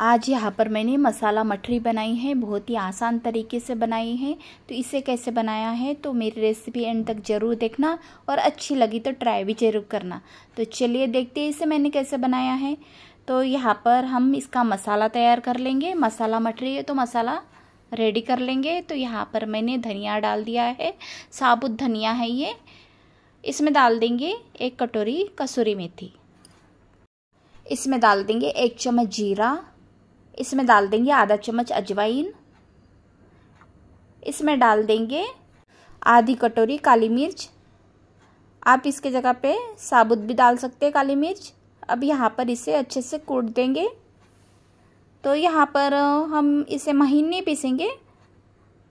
आज यहाँ पर मैंने मसाला मठरी बनाई है बहुत ही आसान तरीके से बनाई है तो इसे कैसे बनाया है तो मेरी रेसिपी एंड तक ज़रूर देखना और अच्छी लगी तो ट्राई भी ज़रूर करना तो चलिए देखते हैं इसे मैंने कैसे बनाया है तो यहाँ पर हम इसका मसाला तैयार कर लेंगे मसाला मठरी है तो मसाला रेडी कर लेंगे तो यहाँ पर मैंने धनिया डाल दिया है साबुत धनिया है ये इसमें डाल देंगे एक कटोरी कसूरी मेथी इसमें डाल देंगे एक चम्मच जीरा इसमें डाल देंगे आधा चम्मच अजवाइन इसमें डाल देंगे आधी कटोरी काली मिर्च आप इसके जगह पे साबुत भी डाल सकते हैं काली मिर्च अब यहाँ पर इसे अच्छे से कूट देंगे तो यहाँ पर हम इसे महीने पीसेंगे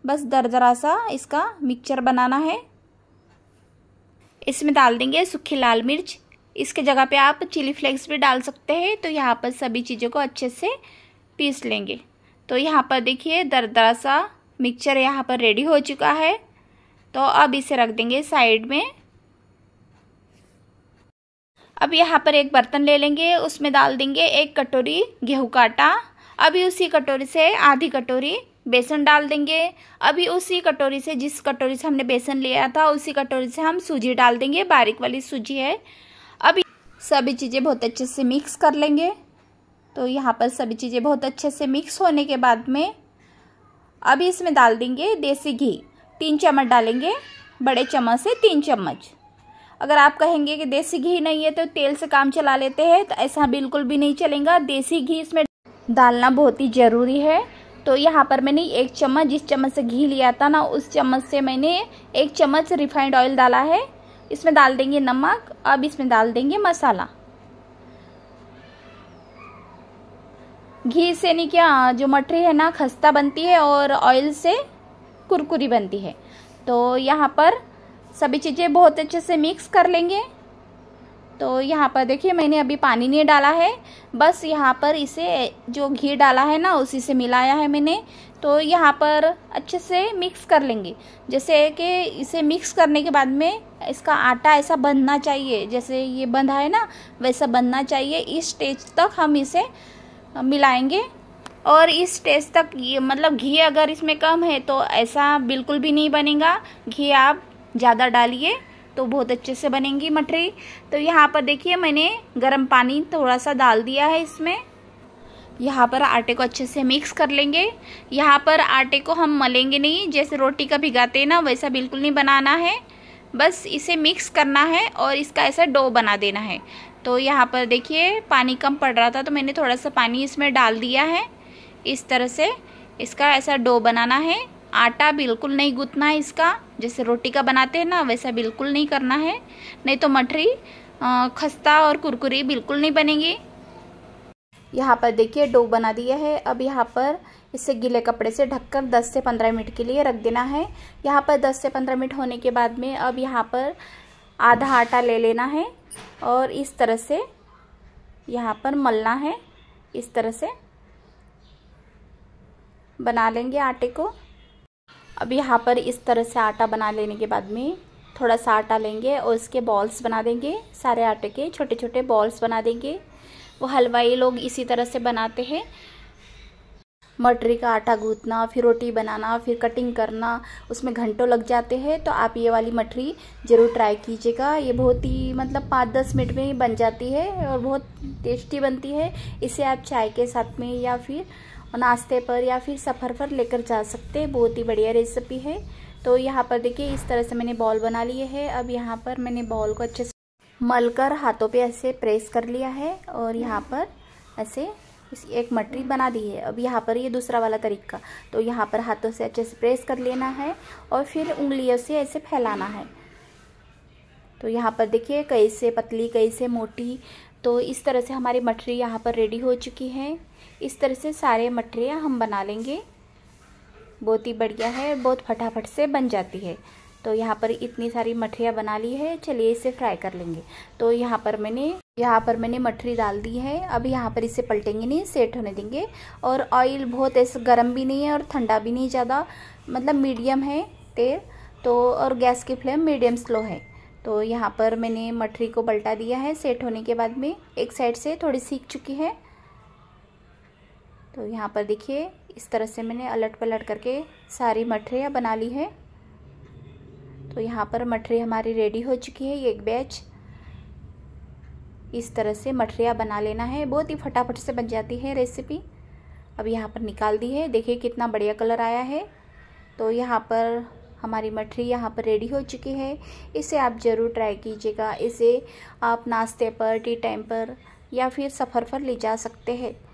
बस दरदरा सा इसका मिक्सचर बनाना है इसमें डाल देंगे सूखी लाल मिर्च इसके जगह पे आप चिली फ्लेक्स भी डाल सकते हैं तो यहाँ पर सभी चीज़ों को अच्छे से पीस लेंगे तो यहाँ पर देखिए दरदरा सा मिक्सचर यहाँ पर रेडी हो चुका है तो अब इसे रख देंगे साइड में अब यहाँ पर एक बर्तन ले लेंगे उसमें डाल देंगे एक कटोरी गेहूं का आटा अभी उसी कटोरी से आधी कटोरी बेसन डाल देंगे अभी उसी कटोरी से जिस कटोरी से हमने बेसन लिया था उसी कटोरी से हम सूजी डाल देंगे बारीक वाली सूजी है अभी सभी चीज़ें बहुत अच्छे से मिक्स कर लेंगे तो यहाँ पर सभी चीज़ें बहुत अच्छे से मिक्स होने के बाद में अभी इसमें डाल देंगे देसी घी तीन चम्मच डालेंगे बड़े चम्मच से तीन चम्मच अगर आप कहेंगे कि देसी घी नहीं है तो तेल से काम चला लेते हैं तो ऐसा बिल्कुल भी नहीं चलेगा देसी घी इसमें डालना बहुत ही ज़रूरी है तो यहाँ पर मैंने एक चम्मच जिस चम्मच से घी लिया था ना उस चम्मच से मैंने एक चम्मच रिफाइंड ऑयल डाला है इसमें डाल देंगे नमक अब इसमें डाल देंगे मसाला घी से नहीं क्या जो मठरी है ना खस्ता बनती है और ऑयल से कुरकुरी बनती है तो यहाँ पर सभी चीज़ें बहुत अच्छे से मिक्स कर लेंगे तो यहाँ पर देखिए मैंने अभी पानी नहीं डाला है बस यहाँ पर इसे जो घी डाला है ना उसी से मिलाया है मैंने तो यहाँ पर अच्छे से मिक्स कर लेंगे जैसे कि इसे मिक्स करने के बाद में इसका आटा ऐसा बनना चाहिए जैसे ये बंधा है ना वैसा बनना चाहिए इस स्टेज तक हम इसे मिलाएंगे और इस टेस्ट तक ये मतलब घी अगर इसमें कम है तो ऐसा बिल्कुल भी नहीं बनेगा घी आप ज़्यादा डालिए तो बहुत अच्छे से बनेंगी मठरी तो यहाँ पर देखिए मैंने गर्म पानी थोड़ा सा डाल दिया है इसमें यहाँ पर आटे को अच्छे से मिक्स कर लेंगे यहाँ पर आटे को हम मलेंगे नहीं जैसे रोटी का भिगाते हैं ना वैसा बिल्कुल नहीं बनाना है बस इसे मिक्स करना है और इसका ऐसा डो बना देना है तो यहाँ पर देखिए पानी कम पड़ रहा था तो मैंने थोड़ा सा पानी इसमें डाल दिया है इस तरह से इसका ऐसा डो बनाना है आटा बिल्कुल नहीं गूँथना है इसका जैसे रोटी का बनाते हैं ना वैसा बिल्कुल नहीं करना है नहीं तो मठरी खस्ता और कुरकुरी बिल्कुल नहीं बनेगी यहाँ पर देखिए डो बना दिया है अब यहाँ पर इसे गीले कपड़े से ढककर 10 से 15 मिनट के लिए रख देना है यहाँ पर 10 से 15 मिनट होने के बाद में अब यहाँ पर आधा आटा ले लेना है और इस तरह से यहाँ पर मलना है इस तरह से बना लेंगे आटे को अब यहाँ पर इस तरह से आटा बना लेने के बाद में थोड़ा सा आटा लेंगे और इसके बॉल्स बना देंगे सारे आटे के छोटे छोटे बॉल्स बना देंगे वो हलवाई लोग इसी तरह से बनाते हैं मटरी का आटा गूंथना फिर रोटी बनाना फिर कटिंग करना उसमें घंटों लग जाते हैं तो आप ये वाली मटरी ज़रूर ट्राई कीजिएगा ये बहुत ही मतलब पाँच दस मिनट में ही बन जाती है और बहुत टेस्टी बनती है इसे आप चाय के साथ में या फिर नाश्ते पर या फिर सफ़र पर लेकर जा सकते हैं बहुत ही बढ़िया रेसिपी है तो यहाँ पर देखिए इस तरह से मैंने बॉल बना लिए है अब यहाँ पर मैंने बॉल को अच्छे से मलकर हाथों पे ऐसे प्रेस कर लिया है और यहाँ पर ऐसे एक मटरी बना दी है अब यहाँ पर ये दूसरा वाला तरीका तो यहाँ पर हाथों से अच्छे से प्रेस कर लेना है और फिर उंगलियों से ऐसे फैलाना है तो यहाँ पर देखिए कई से पतली कई से मोटी तो इस तरह से हमारी मटरी यहाँ पर रेडी हो चुकी है इस तरह से सारे मटरियाँ हम बना लेंगे बहुत ही बढ़िया है बहुत फटाफट से बन जाती है तो यहाँ पर इतनी सारी मठरियाँ बना ली है चलिए इसे फ्राई कर लेंगे तो यहाँ पर मैंने यहाँ पर मैंने मठरी डाल दी है अब यहाँ पर इसे पलटेंगे नहीं सेट होने देंगे और ऑयल बहुत ऐसे गर्म भी नहीं है और ठंडा भी नहीं ज़्यादा मतलब मीडियम है तेल तो और गैस की फ्लेम मीडियम स्लो है तो यहाँ पर मैंने मठरी को पलटा दिया है सेट होने के बाद में एक साइड से थोड़ी सीख चुकी है तो यहाँ पर देखिए इस तरह से मैंने अलट पलट करके सारी मठरियाँ बना ली है तो यहाँ पर मठरी हमारी रेडी हो चुकी है एक बैच इस तरह से मठरिया बना लेना है बहुत ही फटाफट से बन जाती है रेसिपी अब यहाँ पर निकाल दी है देखिए कितना बढ़िया कलर आया है तो यहाँ पर हमारी मठरी यहाँ पर रेडी हो चुकी है इसे आप ज़रूर ट्राई कीजिएगा इसे आप नाश्ते पर टी टाइम पर या फिर सफ़र पर ले जा सकते हैं